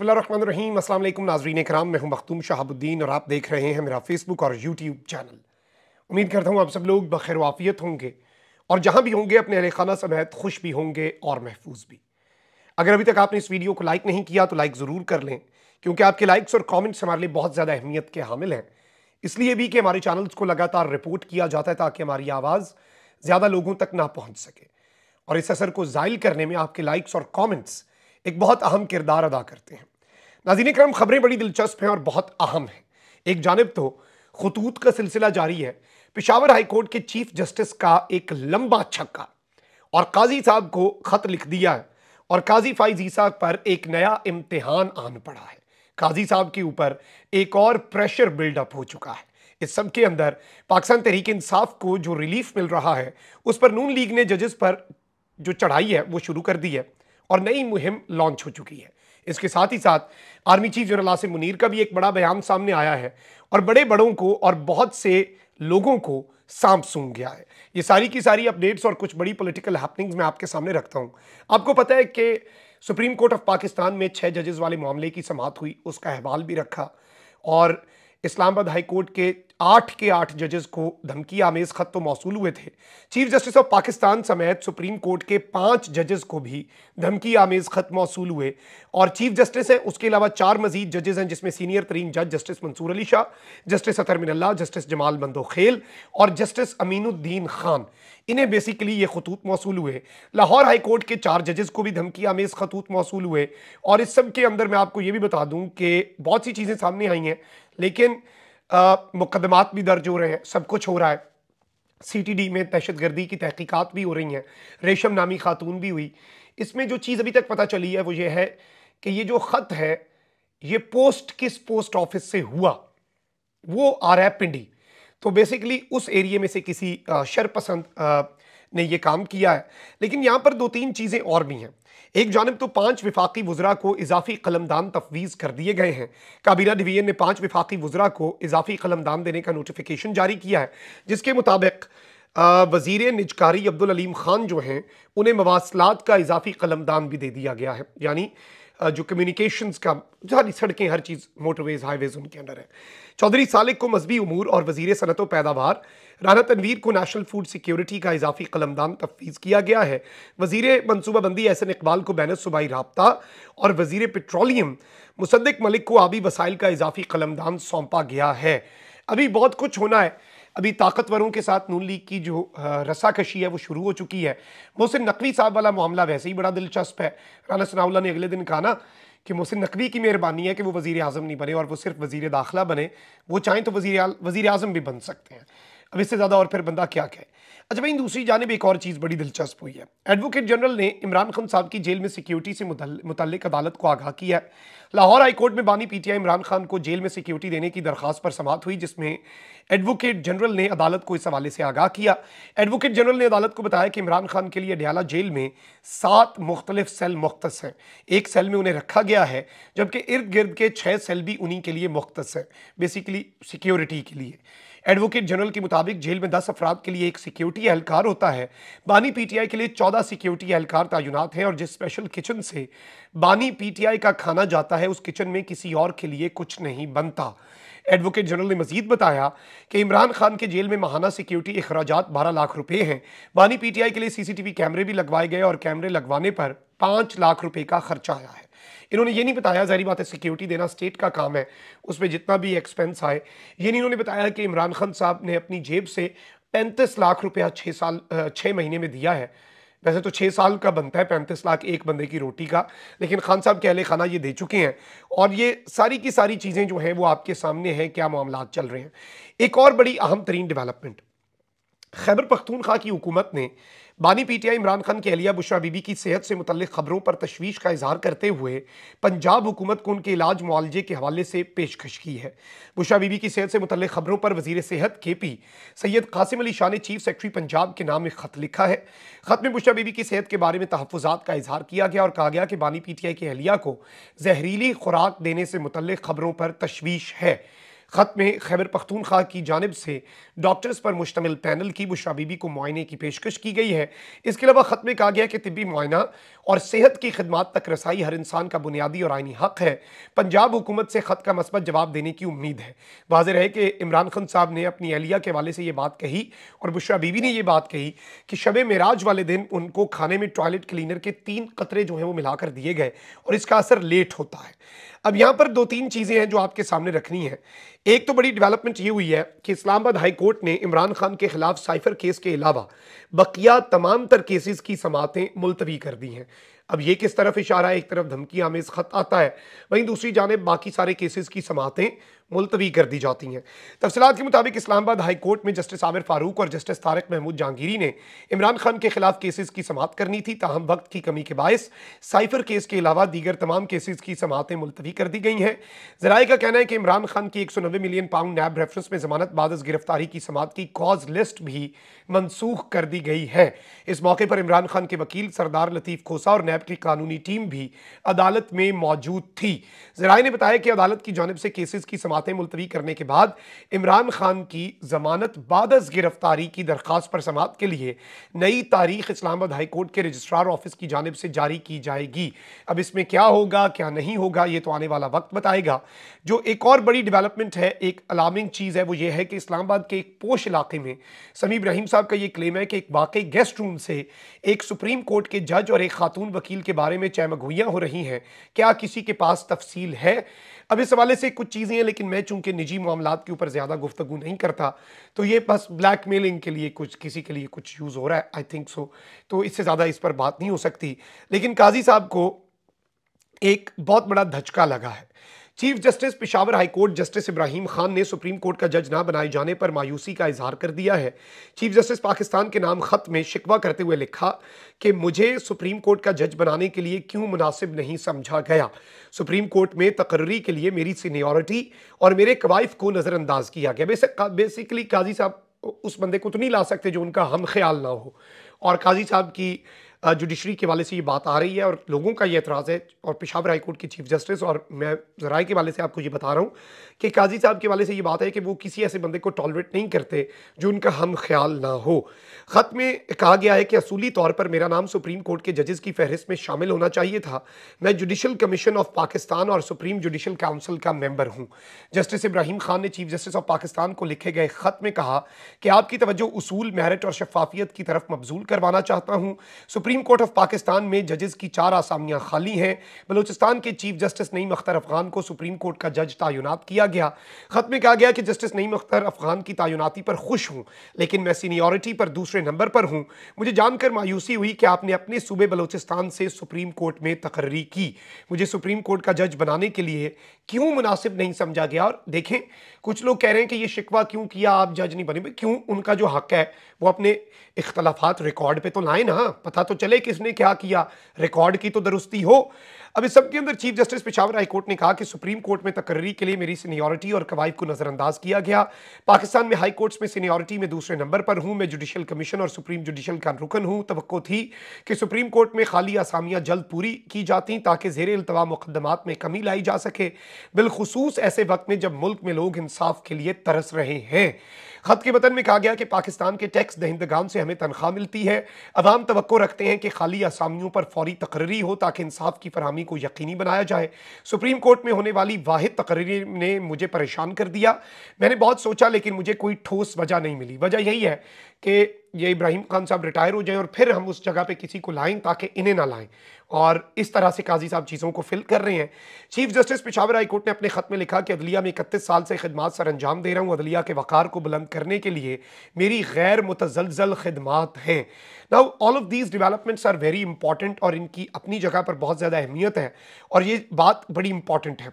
बसमीम अल्लाम नाजरीन कराम मैं हूं मखतूम शहाबुद्दीन और आप देख रहे हैं मेरा फेसबुक और यूट्यूब चैनल उम्मीद करता हूं आप सब लोग बखैर वाफियत होंगे और जहां भी होंगे अपने अहले खाना समेत खुश भी होंगे और महफूज भी अगर अभी तक आपने इस वीडियो को लाइक नहीं किया तो लाइक ज़रूर कर लें क्योंकि आपके लाइक्स और कॉमेंट्स हमारे लिए बहुत ज़्यादा अहमियत के हामिल हैं इसलिए भी कि हमारे चैनल्स को लगातार रिपोर्ट किया जाता है ताकि हमारी आवाज़ ज़्यादा लोगों तक ना पहुँच सके और इस असर को ज़ायल करने में आपके लाइक्स और कॉमेंट्स एक बहुत अहम किरदार अदा करते हैं नाजीन करम खबरें बड़ी दिलचस्प हैं और बहुत अहम हैं एक जानब तो खतूत का सिलसिला जारी है पिशावर हाईकोर्ट के चीफ जस्टिस का एक लंबा छक्का और काजी साहब को ख़त लिख दिया है और काजी फाइज ईसा पर एक नया इम्तहान आन पड़ा है काजी साहब के ऊपर एक और प्रेशर बिल्डअप हो चुका है इस सब के अंदर पाकिस्तान तहरीक इंसाफ को जो रिलीफ मिल रहा है उस पर नून लीग ने जजेस पर जो चढ़ाई है वो शुरू कर दी है और नई मुहिम लॉन्च हो चुकी है इसके साथ ही साथ army chief general Asim Munir का भी एक बड़ा बयान सामने आया है और बड़े बड़ों को और बहुत से लोगों को सांप सूंघ गया है ये सारी की सारी अपडेट्स और कुछ बड़ी पॉलिटिकल हैपनिंग्स मैं आपके सामने रखता हूँ आपको पता है कि सुप्रीम कोर्ट ऑफ पाकिस्तान में छः जजेस वाले मामले की समाप्त हुई उसका अहवाल भी रखा और इस्लामाबाद हाईकोर्ट के आठ के आठ जजेस को धमकी आमेज खत तो मौसू हुए थे चीफ जस्टिस ऑफ पाकिस्तान समेत सुप्रीम कोर्ट के पांच जजेस को भी धमकी आमेज खत मौसू हुए और चीफ जस्टिस हैं उसके अलावा चार मजीद जजेस हैं जिसमें सीनियर तरीन जज justice Mansoor Ali Shah justice Athar Minallah justice Jamal Mandokhail और जस्टिस अमीनुद्दीन खान इन्हें बेसिकली ये खतूत मौसू हुए लाहौर हाईकोर्ट के चार जजेस को भी धमकी आमेज खतूत मौसू हुए और इस सब के अंदर मैं आपको ये भी बता दूँ कि बहुत सी चीज़ें सामने आई हैं लेकिन मुकदमात भी दर्ज हो रहे हैं सब कुछ हो रहा है सीटीडी में दहशत गर्दी की तहकीकात भी हो रही हैं रेशम नामी खातून भी हुई इसमें जो चीज़ अभी तक पता चली है वो ये है कि ये जो ख़त है ये पोस्ट किस पोस्ट ऑफिस से हुआ वो आ रहा है पिंडी तो बेसिकली उस एरिए में से किसी शरपसंद ने यह काम किया है लेकिन यहां पर दो तीन चीज़ें और भी हैं एक जानब तो पांच विफाकी वजरा को इजाफी कलमदान तफवीज़ कर दिए गए हैं काबीना डिवीजन ने पांच विफाकी वजरा को इजाफी कलमदान देने का नोटिफिकेशन जारी किया है जिसके मुताबिक वजीर निजकारी अब्दुल अलीम ख़ान जो हैं उन्हें मवासलात का इजाफी कलमदान भी दे दिया गया है यानी जो कम्युनिकेशंस का जारी सड़कें हर चीज़ मोटरवेज हाईवेज उनके अंडर है चौधरी सालिक को मजहबी अमूर और वजीर सनत व पैदावार राना तनवीर को नेशनल फूड सिक्योरिटी का इजाफी कलमदान तफवीज़ किया गया है वजीर मनसूबाबंदी एहसन इकबाल को बैन सूबाई रबता और वजीर पेट्रोलियम मुसद्दक मलिक को आबी वसाइल का इजाफी कलमदान सौंपा गया है अभी बहुत कुछ होना है अभी ताकतवरों के साथ नून लीग की जो रसाकशी है वो शुरू हो चुकी है मोहसिन नकवी साहब वाला मामला वैसे ही बड़ा दिलचस्प है राना सनाउल्ला ने अगले दिन कहा ना कि मोहसिन नकवी की मेहरबानी है कि वो वज़ी अजम नहीं बने और वो सिर्फ वज़ी दाखिला बने वो चाहें तो वज़ी वज़ी अजम भी बन सकते हैं अब इससे ज़्यादा और फिर बंदा क्या कहे अच्छा भाई दूसरी जानब एक और चीज़ बड़ी दिलचस्प हुई है एडवोकेट जनरल ने इमरान खान साहब की जेल में सिक्योरिटी से मुतल अदालत को आगाह किया है लाहौर हाई कोर्ट में बानी पीटीआई इमरान खान को जेल में सिक्योरिटी देने की दरख्वास्त पर समाप्त हुई जिसमें एडवोकेट जनरल ने अदालत को इस हवाले से आगाह किया एडवोकेट जनरल ने अदालत को बताया कि इमरान खान के लिए डयाला जेल में सात मुख्तलिफ सेल मुख्त हैं एक सेल में उन्हें रखा गया है जबकि इर्द गिर्द के छः सेल भी उन्हीं के लिए मुख्त हैं बेसिकली सिक्योरिटी के लिए एडवोकेट जनरल के मुताबिक जेल में दस अफराद के लिए एक सिक्योरिटी एहलकार होता है बानी पीटीआई के लिए चौदह सिक्योरिटी एहलकार तैनात हैं और जिस स्पेशल किचन से बानी पीटीआई का खाना जाता है उस किचन में किसी और के लिए कुछ नहीं बनता एडवोकेट जनरल ने मजीद बताया कि इमरान खान के जेल में महाना सिक्योरिटी अखराज बारह लाख रुपए हैं बानी पी टी आई के लिए सी सी टी वी कैमरे भी लगवाए गए और कैमरे लगवाने पर पाँच लाख रुपये का खर्चा आया है इन्होंने ये नहीं बताया जहरी बात है सिक्योरिटी देना स्टेट का काम है उस पर जितना भी एक्सपेंस आए ये नहीं इन्होंने बताया कि इमरान खान साहब ने अपनी जेब से पैंतीस लाख रुपया छः साल छः महीने में दिया है वैसे तो छः साल का बनता है पैंतीस लाख एक बंदे की रोटी का लेकिन खान साहब कहले खाना ये दे चुके हैं और ये सारी की सारी चीज़ें जो हैं वो आपके सामने हैं क्या मामला चल रहे हैं एक और बड़ी अहम तरीन डेवलपमेंट खैबर पख्तूनखा की हुकूमत ने बानी पीटीआई इमरान खान की अलिया बुशरा बीबी की सेहत से मुतल खबरों पर तशवीश का इजहार करते हुए पंजाब हुकूमत को उनके इलाज मुआवजे के हवाले से पेशकश की है बुशरा बीबी की सेहत से मुतल खबरों पर वजीर सेहत के पी सैयद कासिम अली शाह ने चीफ सेक्रेटरी पंजाब के नाम एक ख़त लिखा है ख़त में बुशरा बीबी की सेहत के बारे में तहफात का इजहार किया गया और कहा गया कि बानी पी टी आई की अहलिया को जहरीली खुराक देने से मुतल खबरों पर तशवीश है ख़त में खैबर पख्तूनख्वा की जानब से डॉक्टर्स पर मुश्तमिल पैनल की बीबी को मुआयने की पेशकश की गई है इसके अलावा ख़त में कहा गया कि तबी मुआयना और सेहत की खदमात तक रसाई हर इंसान का बुनियादी और आइनी हक है पंजाब हुकूमत से ख़त का मस्बत जवाब देने की उम्मीद है वाजह है कि इमरान खान साहब ने अपनी अहलिया के वाले से ये बात कही और बुशरा बीबी ने यह बात कही कि शब मराज वाले दिन उनको खाने में टॉयलेट क्लीनर के तीन कतरे जो हैं वो मिलाकर दिए गए और इसका असर लेट होता है अब यहाँ पर दो तीन चीज़ें हैं जो आपके सामने रखनी है एक तो बड़ी डेवलपमेंट ये हुई है कि इस्लामाबाद हाई कोर्ट ने इमरान खान के खिलाफ साइफर केस के अलावा बकिया तमाम तर केसेस की समातें मुलतवी कर दी हैं अब ये किस तरफ इशारा है एक तरफ धमकी आमेज़ ख़त आता है वहीं दूसरी जानब बाकी सारे केसेस की समातें मुलतवी कर दी जाती हैं तफसलत के मुताबिक इस्लामाबाद हाई कोर्ट में जस्टिस आमिर फारूक और जस्टिस तारक महमूद जहांगीरी ने इमरान खान के खिलाफ केसेस की समात करनी थी ताहम वक्त की कमी के बायस साइफर केस के अलावा दीगर तमाम केसेस की समातें मुलतवी कर दी गई हैं जराए का कहना है कि इमरान खान की एक सौ नबे मिलियन पाउंड नैब रेफरेंस में जमानत बादस गिरफ्तारी की समात की कॉज लिस्ट भी मनसूख कर दी गई है इस मौके पर इमरान खान के वकील सरदार लतीफ़ खोसा और नैब नैब की कानूनी टीम भी अदालत में मौजूद थी जराए ने बताया कि अदालत की जानब से केसेस की समातें मुलतवी करने के बाद इमरान खान की जमानत बाद गिरफ्तारी की दरख्वास्त पर समात के लिए नई तारीख इस्लामाबाद हाईकोर्ट के रजिस्ट्रार ऑफिस की जानब से जारी की जाएगी अब इसमें क्या होगा क्या नहीं होगा ये तो आने वाला वक्त बताएगा जो एक और बड़ी डेवलपमेंट है एक अलार्मिंग चीज़ है वो ये है कि इस्लामाबाद के एक पोष इलाके में समी इब्राहिम साहब का ये क्लेम है कि एक वाकई गेस्ट रूम से एक सुप्रीम कोर्ट के जज और एक खातून वकील वकील के बारे में चैमगोइयाँ हो रही हैं क्या किसी के पास तफसील है अब इस हवाले से कुछ चीज़ें हैं लेकिन मैं चूंकि निजी मामला के ऊपर ज़्यादा गुफ्तु नहीं करता तो ये बस ब्लैक मेलिंग के लिए कुछ किसी के लिए कुछ यूज़ हो रहा है आई थिंक सो तो इससे ज़्यादा इस पर बात नहीं हो सकती लेकिन काजी साहब को एक बहुत बड़ा धचका लगा है chief justice Peshawar high court justice Ibrahim Khan ने सुप्रीम कोर्ट का जज ना बनाए जाने पर मायूसी का इजहार कर दिया है चीफ जस्टिस पाकिस्तान के नाम खत में शिकवा करते हुए लिखा कि मुझे सुप्रीम कोर्ट का जज बनाने के लिए क्यों मुनासिब नहीं समझा गया सुप्रीम कोर्ट में तकर्री के लिए मेरी सीनियोरिटी और मेरे कवाइफ को नज़रअंदाज किया गया बेसिकली काजी साहब उस बंदे को तो नहीं ला सकते जो उनका हम ख्याल ना हो और काजी साहब की जुडिशरी के वाले से ये बात आ रही है और लोगों का ये एतराज़ है और पेशावर हाईकोर्ट के चीफ जस्टिस और मैं जराए के वाले से आपको ये बता रहा हूँ कि काजी साहब के वाले से ये बात है कि वो किसी ऐसे बंदे को टॉलरेट नहीं करते जो उनका हम ख्याल ना हो ख़त में कहा गया है कि असूली तौर पर मेरा नाम सुप्रीम कोर्ट के जजेस की फहरिस्त में शामिल होना चाहिए था मैं जुडिशल कमीशन ऑफ पाकिस्तान और सुप्रीम जुडिशल काउंसिल का मेम्बर हूँ जस्टिस इब्राहिम खान ने चीफ जस्टिस ऑफ पाकिस्तान को लिखे गए ख़त में कहा कि आपकी तवज्जो उसूल मेरिट और शफाफियत की तरफ मबजूल करवाना चाहता हूँ supreme supreme court of Pakistan में जजेस की चार आसामियां खाली हैं बलूचिस्तान के चीफ जस्टिस नईम अख्तर अफगान को सुप्रीम कोर्ट का जज तयनत किया गया ख़त में कहा गया कि जस्टिस नईम अख्तर अफगान की तयनती पर खुश हूँ लेकिन मैं सीनियॉरिटी पर दूसरे नंबर पर हूँ मुझे जानकर मायूसी हुई कि आपने अपने सूबे बलोचिस्तान से सुप्रीम कोर्ट में तकर्री की मुझे सुप्रीम कोर्ट का जज बनाने के लिए क्यों मुनासिब नहीं समझा गया और देखें कुछ लोग कह रहे हैं कि ये शिकवा क्यों किया आप जज नहीं बने क्यों उनका जो हक है वो अपने इख्तलाफात रिकॉर्ड पे तो लाए ना हाँ, पता तो चले किसने क्या किया रिकॉर्ड की तो दुरुस्ती हो अब इस सबके अंदर चीफ जस्टिस पिशावर हाईकोर्ट ने कहा कि सुप्रीम कोर्ट में तकर्री के लिए मेरी सीनियोरिटी और कवायद को नज़रअंदाज किया गया पाकिस्तान में हाई कोर्ट्स में सीनियोरिटी में दूसरे नंबर पर हूं मैं जुडिशल कमीशन और सुप्रीम जुडिशल का रुकन हूं तो थी कि सुप्रीम कोर्ट में खाली आसामियां जल्द पूरी की जाती ताकि जेर अल्तवा मुकदमात में कमी लाई जा सके बिलखसूस ऐसे वक्त में जब मुल्क में लोग इंसाफ के लिए तरस रहे हैं खत के वतन में कहा गया कि पाकिस्तान के टैक्स दहिंदगान से हमें तनख्वाह मिलती है अवाम तो रखते हैं कि खाली आसामियों पर फौरी तकररी हो ताकि इंसाफ की फरहमी को यकीनी बनाया जाए सुप्रीम कोर्ट में होने वाली वाहिद तकररी ने मुझे परेशान कर दिया मैंने बहुत सोचा लेकिन मुझे कोई ठोस वजह नहीं मिली वजह यही है कि ये इब्राहिम खान साहब रिटायर हो जाएं और फिर हम उस जगह पे किसी को लाएं ताकि इन्हें ना लाएं और इस तरह से काजी साहब चीज़ों को फिल कर रहे हैं chief justice Peshawar high court ने अपने ख़त में लिखा कि अदलिया में इकतीस साल से खदमात सर अंजाम दे रहा हूँ अदलिया के वक़ार को बुलंद करने के लिए मेरी गैर मुतजलजल खदमात हैं ना all of these developments are very important और इनकी अपनी जगह पर बहुत ज़्यादा अहमियत है और ये बात बड़ी इंपॉर्टेंट है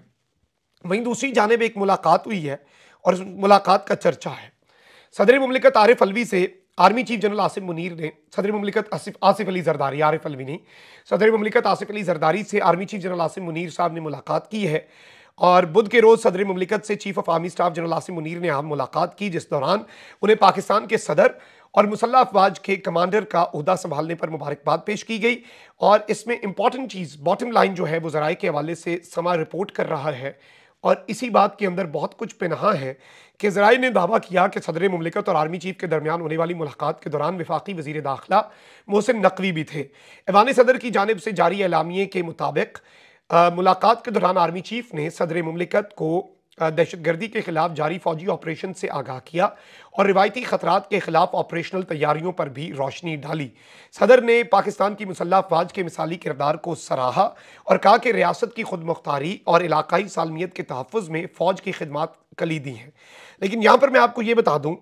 वहीं दूसरी जानब एक मुलाकात हुई है और मुलाकात का चर्चा है सदर ममलिकत आरिफ अलवी से army chief general Asif Munir ने सदर ममलिकत आसिफ आसिफ अली जरदारी आरिफ अलवी ने सदर ममलिकत आसिफ अली जरदारी से army chief general Asif Munir साहब ने मुलाकात की है और बुध के रोज़ सदर ममलिकत से chief of army staff general Asim Munir ने आम मुलाकात की जिस दौरान उन्हें पाकिस्तान के सदर और मुसल्ह अफवाज के कमांडर का अहदा संभालने पर मुबारकबाद पेश की गई और इसमें इंपॉर्टेंट चीज़ बॉटम लाइन जो है वो जराए के हवाले से समा रिपोर्ट कर रहा है और इसी बात के अंदर बहुत कुछ पिनहा है कि जराए ने दावा किया कि सदर ममलिकत और आर्मी चीफ के दरमियान होने वाली मुलाकात के दौरान विफाकी वजीर दाखिला मोहसिन नकवी भी थे ऐवान सदर की जानब से जारी एलामिए के मुताबिक मुलाकात के दौरान आर्मी चीफ ने सदर ममलिकत को दहशतगर्दी के खिलाफ जारी फौजी ऑपरेशन से आगाह किया और रिवायती खतरात के खिलाफ ऑपरेशनल तैयारियों पर भी रोशनी डाली सदर ने पाकिस्तान की मुसल्ह अफवाज के मिसाली किरदार को सराहा और कहा कि रियासत की खुद मुख्तारी और इलाकई सालमियत के तहफ़ में फ़ौज की खदमात कलीदी हैं लेकिन यहाँ पर मैं आपको ये बता दूँ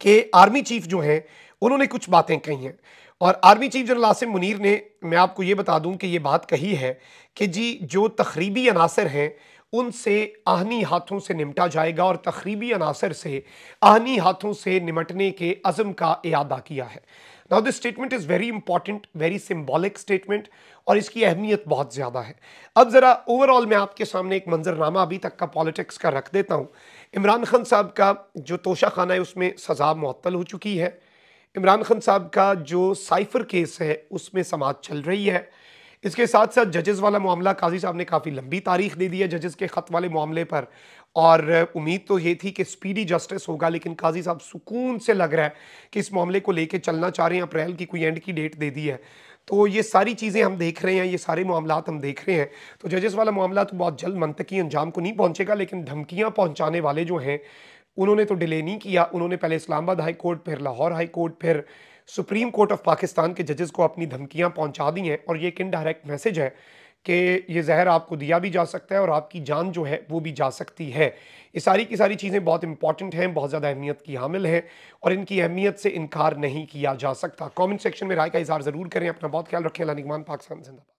कि आर्मी चीफ जो हैं उन्होंने कुछ बातें कही हैं और army chief general Asim Munir ने मैं आपको ये बता दूँ कि ये बात कही है कि जी जो तकरीबी अनासर हैं उनसे आहनी हाथों से निपटा जाएगा और तकरीबी अनासर से आहनी हाथों से निमटने के अज़म का अदा किया है now this statement is very important very symbolic statement और इसकी अहमियत बहुत ज़्यादा है अब ज़रा ओवरऑल मैं आपके सामने एक मंजरनामा अभी तक का पॉलिटिक्स का रख देता हूँ इमरान खान साहब का जो तोशा खाना है उसमें सज़ा मअतल हो चुकी है इमरान खान साहब का जो साइफर केस है उसमें समाज चल रही है इसके साथ साथ जजेस वाला मामला काजी साहब ने काफ़ी लंबी तारीख दे दी है जजेस के ख़त वाले मामले पर और उम्मीद तो ये थी कि स्पीडी जस्टिस होगा लेकिन काजी साहब सुकून से लग रहा है कि इस मामले को लेके चलना चाह रहे हैं अप्रैल की कोई एंड की डेट दे दी है तो ये सारी चीज़ें हम देख रहे हैं ये सारे मामला हम देख रहे हैं तो जजेस वाला मामला तो बहुत जल्द मनतकी अंजाम को नहीं पहुँचेगा लेकिन धमकियाँ पहुँचाने वाले जो हैं उन्होंने तो डिले नहीं किया उन्होंने पहले इस्लामाबाद हाई कोर्ट फिर लाहौर हाई कोर्ट फिर सुप्रीम कोर्ट ऑफ पाकिस्तान के जजेस को अपनी धमकियां पहुंचा दी हैं और ये एक इनडायरेक्ट मैसेज है कि ये जहर आपको दिया भी जा सकता है और आपकी जान जो है वो भी जा सकती है ये सारी की सारी चीज़ें बहुत इंपॉर्टेंट हैं बहुत ज़्यादा अहमियत की हामिल हैं और इनकी अहमियत से इनकार नहीं किया जा सकता कॉमेंट सेक्शन में राय का इजहार ज़रूर करें अपना बहुत ख्याल रखें लानिगमान पाकिस्तान जिंदाबाद